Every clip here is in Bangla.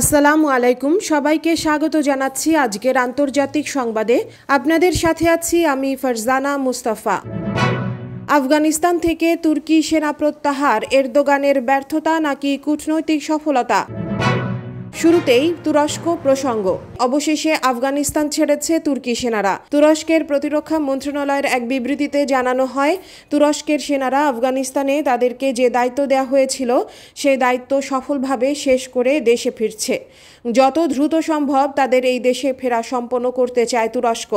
আসসালামু আলাইকুম সবাইকে স্বাগত জানাচ্ছি আজকের আন্তর্জাতিক সংবাদে আপনাদের সাথে আছি আমি ফারজানা মুস্তাফা আফগানিস্তান থেকে তুর্কি সেনা প্রত্যাহার এরদোগানের ব্যর্থতা নাকি কূটনৈতিক সফলতা শুরুতেই তুরস্ক প্রসঙ্গ অবশেষে আফগানিস্তান ছেড়েছে তুর্কি সেনারা তুরস্কের প্রতিরক্ষা মন্ত্রণালয়ের এক বিবৃতিতে জানানো হয় তুরস্কের সেনারা আফগানিস্তানে তাদেরকে যে দায়িত্ব দেওয়া হয়েছিল সেই দায়িত্ব সফলভাবে শেষ করে দেশে ফিরছে যত দ্রুত সম্ভব তাদের এই দেশে ফেরা সম্পন্ন করতে চায় তুরস্ক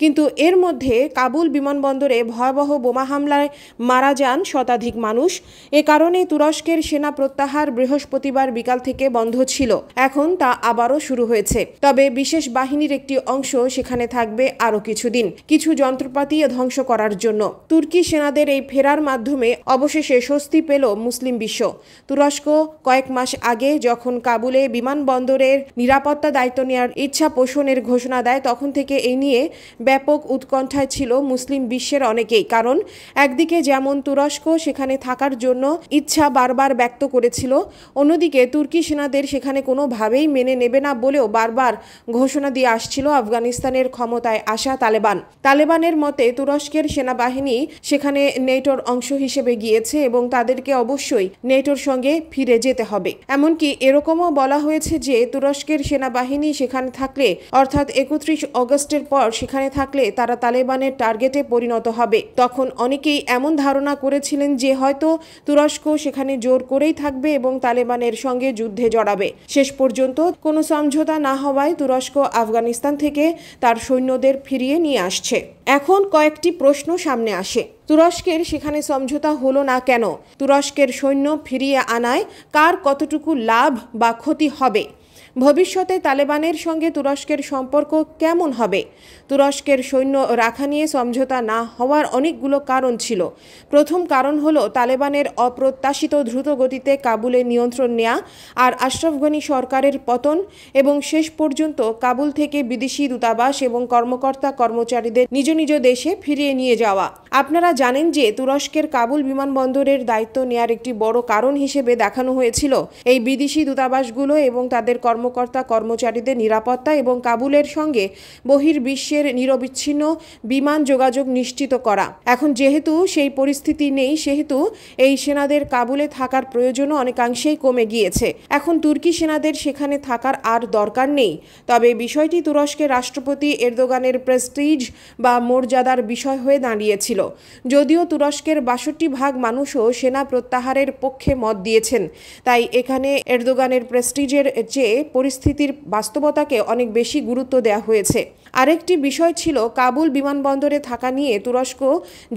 কিন্তু এর মধ্যে কাবুল বিমানবন্দরে ভয়াবহ বোমা হামলায় মারা যান শতাধিক মানুষ এ কারণে তুরস্কের সেনা প্রত্যাহার বৃহস্পতিবার বিকাল থেকে বন্ধ ছিল এখন তা আবারও শুরু হয়েছে তবে বিশেষ বাহিনীর একটি অংশ সেখানে থাকবে আরও কিছুদিন কিছু যন্ত্রপাতি ধ্বংস করার জন্য তুর্কি সেনাদের এই ফেরার মাধ্যমে অবশেষে স্বস্তি পেল মুসলিম বিশ্ব তুরস্ক কয়েক মাস আগে যখন কাবুলে বিমানবন্দরের নিরাপত্তা দায়িত্ব নেওয়ার ইচ্ছা পোষণের ঘোষণা দেয় তখন থেকে এই নিয়ে ব্যাপক উৎকণ্ঠায় ছিল মুসলিম বিশ্বের অনেকেই কারণ একদিকে যেমন তুরস্ক সেখানে থাকার জন্য ইচ্ছা বারবার ব্যক্ত করেছিল অন্যদিকে তুর্কি সেনাদের সেখানে কোনো কোনোভাবেই মেনে নেবে না বলেও বারবার ঘোষণা দিয়ে আসছিল আফগানিস্তানের ক্ষমতায় আসা তালেবান তালেবানের মতে তুরস্কের সেনাবাহিনী সেখানে নেটোর অংশ হিসেবে গিয়েছে এবং তাদেরকে অবশ্যই নেটোর সঙ্গে ফিরে যেতে হবে এমনকি এরকমও বলা হয়েছে যে তুরস্কের সেনাবাহিনী সেখানে থাকলে অর্থাৎ একত্রিশ অগস্টের পর সেখানে থাকলে তারা তালেবানের টার্গেটে পরিণত হবে তখন অনেকেই এমন ধারণা করেছিলেন যে হয়তো তুরস্ক সেখানে জোর করেই থাকবে এবং তালেবানের সঙ্গে যুদ্ধে জড়াবে শেষ পর্যন্ত কোনো সমঝোতা না হওয়ায় তুরস্ক আফগানিস্তান থেকে তার সৈন্যদের ফিরিয়ে নিয়ে আসছে এখন কয়েকটি প্রশ্ন সামনে আসে তুরস্কের সেখানে সমঝোতা হলো না কেন তুরস্কের সৈন্য ফিরিয়ে আনায় কার কতটুকু লাভ বা ক্ষতি হবে ভবিষ্যতে তালেবানের সঙ্গে তুরস্কের সম্পর্ক কেমন হবে তুরস্কের সৈন্য রাখা নিয়ে সমঝোতা না হওয়ার অনেকগুলো কারণ ছিল প্রথম কারণ হলো তালেবানের অপ্রত্যাশিত দ্রুত গতিতে কাবুলে নিয়ন্ত্রণ নেয়া আর আশরফ গনি সরকারের পতন এবং শেষ পর্যন্ত কাবুল থেকে বিদেশি দূতাবাস এবং কর্মকর্তা কর্মচারীদের নিজ নিজ দেশে ফিরিয়ে নিয়ে যাওয়া আপনারা জানেন যে তুরস্কের কাবুল বিমানবন্দরের দায়িত্ব নেয়ার একটি বড় কারণ হিসেবে দেখানো হয়েছিল এই বিদেশি দূতাবাসগুলো এবং তাদের কর্ম কর্মকর্তা কর্মচারীদের নিরাপত্তা এবং কাবুলের সঙ্গে বহির্বিশ্বের নিরবিচ্ছিন্ন বিমান যোগাযোগ নিশ্চিত করা এখন যেহেতু সেই পরিস্থিতি নেই সেহেতু এই সেনাদের কাবুলে থাকার প্রয়োজনও অনেকাংশেই কমে গিয়েছে এখন তুর্কি সেনাদের সেখানে থাকার আর দরকার নেই তবে বিষয়টি তুরস্কের রাষ্ট্রপতি এরদোগানের প্রেস্টিজ বা মর্যাদার বিষয় হয়ে দাঁড়িয়েছিল যদিও তুরস্কের বাষট্টি ভাগ মানুষও সেনা প্রত্যাহারের পক্ষে মত দিয়েছেন তাই এখানে এরদোগানের প্রেস্টিজের চেয়ে পরিস্থিতির বাস্তবতাকে অনেক বেশি গুরুত্ব দেওয়া হয়েছে আরেকটি বিষয় ছিল কাবুল বিমানবন্দরে থাকা নিয়ে তুরস্ক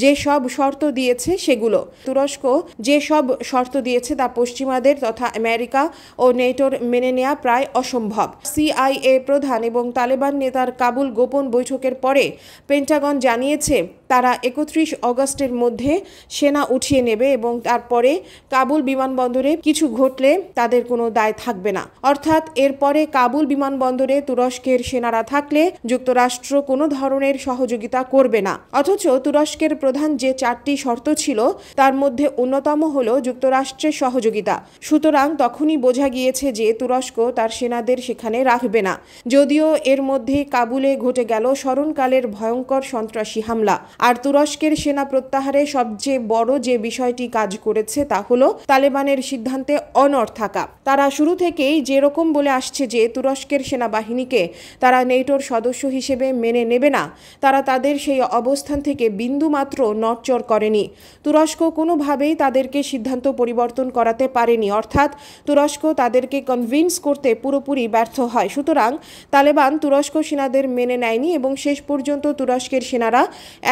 যে সব শর্ত দিয়েছে সেগুলো তুরস্ক যে সব শর্ত দিয়েছে তা পশ্চিমাদের তথা আমেরিকা ও নেটোর মেনে নেওয়া প্রায় অসম্ভব সিআইএ প্রধান এবং তালেবান নেতার কাবুল গোপন বৈঠকের পরে পেন্টাগন জানিয়েছে তারা একত্রিশ অগস্টের মধ্যে সেনা উঠিয়ে নেবে এবং তারপরে কাবুল বিমানবন্দরে কিছু ঘটলে তাদের কোনো দায় থাকবে না অর্থাৎ এরপরে কাবুল বিমানবন্দরে তুরস্কের সেনারা থাকলে যুক্তরাষ্ট্র কোনো ধরনের সহযোগিতা করবে না অথচ তুরস্কের প্রধান যে চারটি শর্ত ছিল তার মধ্যে অন্যতম হল যুক্তরাষ্ট্রের সহযোগিতা সুতরাং তখনই বোঝা গিয়েছে যে তুরস্ক তার সেনাদের সেখানে রাখবে না যদিও এর মধ্যে কাবুলে ঘটে গেল স্মরণকালের ভয়ঙ্কর সন্ত্রাসী হামলা আর তুরস্কের সেনা প্রত্যাহারে সবচেয়ে বড় যে বিষয়টি কাজ করেছে তা হলো তালেবানের সিদ্ধান্তে অনর থাকা তারা শুরু থেকেই যেরকম বলে আসছে যে তুরস্কের সেনাবাহিনীকে তারা নেটোর সদস্য হিসেবে মেনে নেবে না তারা তাদের সেই অবস্থান থেকে বিন্দুমাত্র নড়চড় করেনি তুরস্ক কোনোভাবেই তাদেরকে সিদ্ধান্ত পরিবর্তন করাতে পারেনি অর্থাৎ তুরস্ক তাদেরকে কনভিন্স করতে পুরোপুরি ব্যর্থ হয় সুতরাং তালেবান তুরস্ক সেনাদের মেনে নেয়নি এবং শেষ পর্যন্ত তুরস্কের সেনারা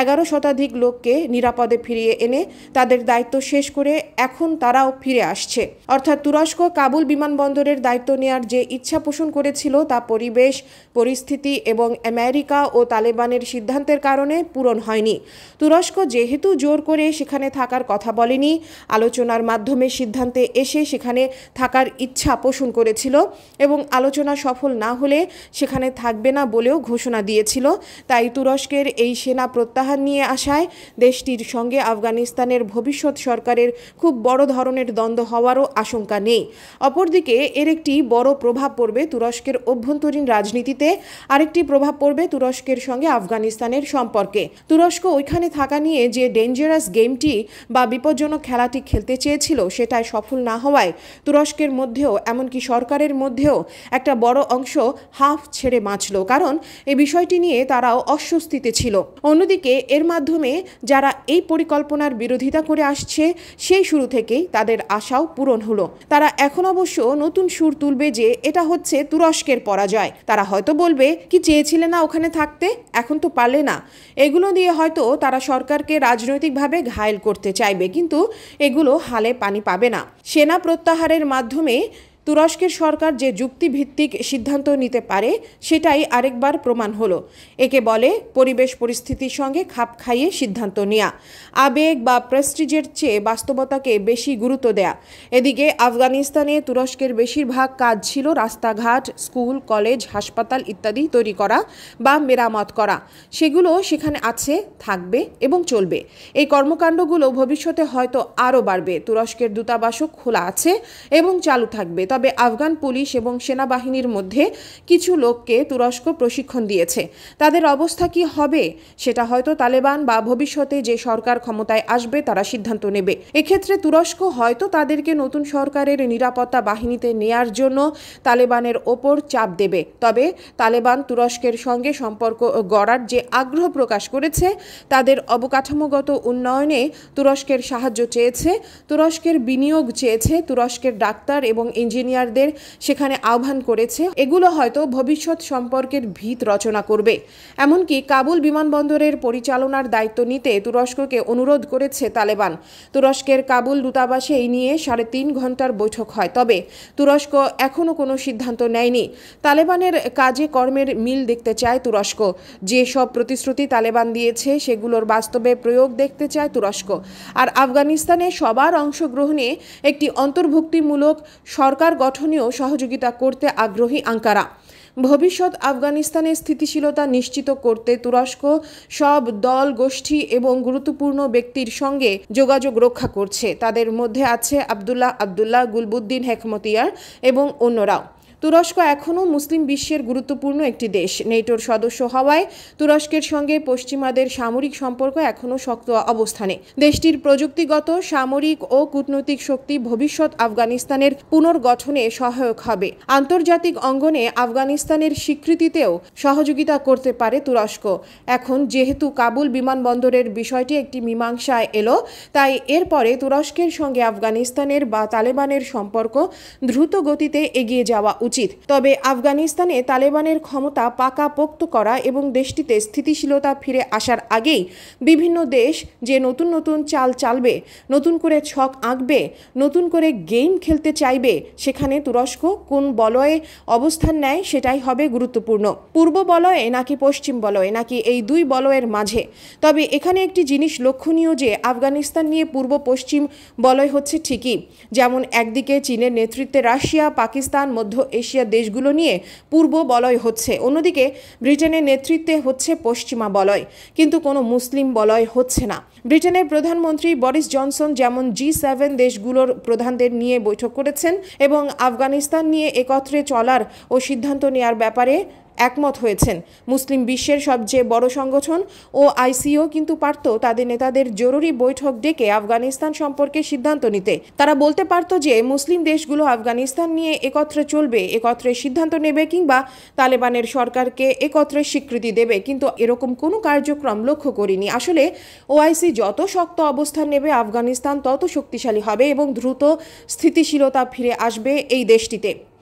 এগারো এগারো শতাধিক লোককে নিরাপদে ফিরিয়ে এনে তাদের দায়িত্ব শেষ করে এখন তারাও ফিরে আসছে অর্থাৎ তুরস্ক কাবুল বিমানবন্দরের দায়িত্ব নেয়ার যে ইচ্ছা পোষণ করেছিল তা পরিবেশ পরিস্থিতি এবং আমেরিকা ও তালেবানের সিদ্ধান্তের কারণে পূরণ হয়নি তুরস্ক যেহেতু জোর করে সেখানে থাকার কথা বলেনি আলোচনার মাধ্যমে সিদ্ধান্তে এসে সেখানে থাকার ইচ্ছা পোষণ করেছিল এবং আলোচনা সফল না হলে সেখানে থাকবে না বলেও ঘোষণা দিয়েছিল তাই তুরস্কের এই সেনা প্রত্যাহার অবস্থান নিয়ে আসায় দেশটির সঙ্গে আফগানিস্তানের ভবিষ্যৎ সরকারের খুব বড় ধরনের দ্বন্দ্ব হওয়ারও আশঙ্কা নেই অপরদিকে এর একটি বড় প্রভাব পড়বে তুরস্কের অভ্যন্তরীণ রাজনীতিতে আরেকটি প্রভাব পড়বে তুরস্কের সঙ্গে আফগানিস্তানের সম্পর্কে তুরস্ক ওইখানে থাকা নিয়ে যে ডেঞ্জারাস গেমটি বা বিপজ্জনক খেলাটি খেলতে চেয়েছিল সেটায় সফল না হওয়ায় তুরস্কের মধ্যেও এমনকি সরকারের মধ্যেও একটা বড় অংশ হাফ ছেড়ে বাঁচল কারণ এ বিষয়টি নিয়ে তারাও অস্বস্তিতে ছিল অন্যদিকে এর মাধ্যমে যারা এই পরিকল্পনার বিরোধিতা করে আসছে সেই শুরু থেকেই তাদের আশাও পূরণ হলো তারা এখন অবশ্য নতুন সুর তুলবে যে এটা হচ্ছে তুরস্কের পরাজয় তারা হয়তো বলবে কি চেয়েছিলে না ওখানে থাকতে এখন তো পারলে না এগুলো দিয়ে হয়তো তারা সরকারকে রাজনৈতিকভাবে ঘায়েল করতে চাইবে কিন্তু এগুলো হালে পানি পাবে না সেনা প্রত্যাহারের মাধ্যমে তুরস্কের সরকার যে যুক্তিভিত্তিক সিদ্ধান্ত নিতে পারে সেটাই আরেকবার প্রমাণ হলো একে বলে পরিবেশ পরিস্থিতির সঙ্গে খাপ খাইয়ে সিদ্ধান্ত নেওয়া আবেগ বা প্রেস্টিজের চেয়ে বাস্তবতাকে বেশি গুরুত্ব দেয়া এদিকে আফগানিস্তানে তুরস্কের বেশিরভাগ কাজ ছিল রাস্তাঘাট স্কুল কলেজ হাসপাতাল ইত্যাদি তৈরি করা বা মেরামত করা সেগুলো সেখানে আছে থাকবে এবং চলবে এই কর্মকাণ্ডগুলো ভবিষ্যতে হয়তো আরও বাড়বে তুরস্কের দূতাবাসও খোলা আছে এবং চালু থাকবে তবে তবে আফগান পুলিশ এবং সেনাবাহিনীর মধ্যে কিছু লোককে তুরস্ক প্রশিক্ষণ দিয়েছে তাদের অবস্থা কি হবে সেটা হয়তো তালেবান বা ভবিষ্যতে যে সরকার ক্ষমতায় আসবে তারা সিদ্ধান্ত নেবে এক্ষেত্রে তুরস্ক হয়তো তাদেরকে নতুন সরকারের নিরাপত্তা বাহিনীতে নেয়ার জন্য তালেবানের ওপর চাপ দেবে তবে তালেবান তুরস্কের সঙ্গে সম্পর্ক গড়ার যে আগ্রহ প্রকাশ করেছে তাদের অবকাঠামোগত উন্নয়নে তুরস্কের সাহায্য চেয়েছে তুরস্কের বিনিয়োগ চেয়েছে তুরস্কের ডাক্তার এবং ইঞ্জিনিয়ার ইঞ্জিনিয়ারদের সেখানে আহ্বান করেছে এগুলো হয়তো ভবিষ্যৎ সম্পর্কের ভিত রচনা করবে এমনকি কাবুল বিমানবন্দরের পরিচালনার দায়িত্ব নিতে তুরস্ককে অনুরোধ করেছে তালেবান তুরস্কের কাবুল দূতাবাসে এই নিয়ে সাড়ে তিন ঘন্টার বৈঠক হয় তবে তুরস্ক এখনও কোনো সিদ্ধান্ত নেয়নি তালেবানের কাজে কর্মের মিল দেখতে চায় তুরস্ক যে সব প্রতিশ্রুতি তালেবান দিয়েছে সেগুলোর বাস্তবে প্রয়োগ দেখতে চায় তুরস্ক আর আফগানিস্তানে সবার অংশগ্রহণে একটি অন্তর্ভুক্তিমূলক সরকার সরকার গঠনেও সহযোগিতা করতে আগ্রহী আঙ্কারা ভবিষ্যৎ আফগানিস্তানে স্থিতিশীলতা নিশ্চিত করতে তুরস্ক সব দল গোষ্ঠী এবং গুরুত্বপূর্ণ ব্যক্তির সঙ্গে যোগাযোগ রক্ষা করছে তাদের মধ্যে আছে আবদুল্লাহ আবদুল্লাহ গুলবুদ্দিন হেকমতিয়ার এবং অন্যরাও তুরস্ক এখনও মুসলিম বিশ্বের গুরুত্বপূর্ণ একটি দেশ নেটোর সদস্য হওয়ায় তুরস্কের সঙ্গে পশ্চিমাদের সামরিক সম্পর্ক এখনও শক্ত অবস্থানে দেশটির প্রযুক্তিগত সামরিক ও কূটনৈতিক শক্তি ভবিষ্যৎ আফগানিস্তানের পুনর্গঠনে সহায়ক হবে আন্তর্জাতিক অঙ্গনে আফগানিস্তানের স্বীকৃতিতেও সহযোগিতা করতে পারে তুরস্ক এখন যেহেতু কাবুল বিমানবন্দরের বিষয়টি একটি মীমাংসায় এলো তাই এরপরে তুরস্কের সঙ্গে আফগানিস্তানের বা তালেবানের সম্পর্ক দ্রুত গতিতে এগিয়ে যাওয়া উচিত তবে আফগানিস্তানে তালেবানের ক্ষমতা পাকাপোক্ত করা এবং দেশটিতে স্থিতিশীলতা ফিরে আসার আগেই বিভিন্ন দেশ যে নতুন নতুন চাল চালবে নতুন করে ছক আঁকবে নতুন করে গেম খেলতে চাইবে সেখানে তুরস্ক কোন বলয়ে অবস্থান নেয় সেটাই হবে গুরুত্বপূর্ণ পূর্ব বলয়ে নাকি পশ্চিম বলয়ে নাকি এই দুই বলয়ের মাঝে তবে এখানে একটি জিনিস লক্ষণীয় যে আফগানিস্তান নিয়ে পূর্ব পশ্চিম বলয় হচ্ছে ঠিকই যেমন একদিকে চীনের নেতৃত্বে রাশিয়া পাকিস্তান মধ্য এশিয়ার দেশগুলো নিয়ে পূর্ব বলয় হচ্ছে অন্যদিকে ব্রিটেনের নেতৃত্বে হচ্ছে পশ্চিমা বলয় কিন্তু কোনো মুসলিম বলয় হচ্ছে না ব্রিটেনের প্রধানমন্ত্রী বরিস জনসন যেমন জি সেভেন দেশগুলোর প্রধানদের নিয়ে বৈঠক করেছেন এবং আফগানিস্তান নিয়ে একত্রে চলার ও সিদ্ধান্ত নেওয়ার ব্যাপারে একমত হয়েছেন মুসলিম বিশ্বের সবচেয়ে বড় সংগঠন ও আইসিও কিন্তু পারত তাদের নেতাদের জরুরি বৈঠক ডেকে আফগানিস্তান সম্পর্কে সিদ্ধান্ত নিতে তারা বলতে পারত যে মুসলিম দেশগুলো আফগানিস্তান নিয়ে একত্রে চলবে একত্রে সিদ্ধান্ত নেবে কিংবা তালেবানের সরকারকে একত্রে স্বীকৃতি দেবে কিন্তু এরকম কোনো কার্যক্রম লক্ষ্য করিনি আসলে ওআইসি যত শক্ত অবস্থান নেবে আফগানিস্তান তত শক্তিশালী হবে এবং দ্রুত স্থিতিশীলতা ফিরে আসবে এই দেশটিতে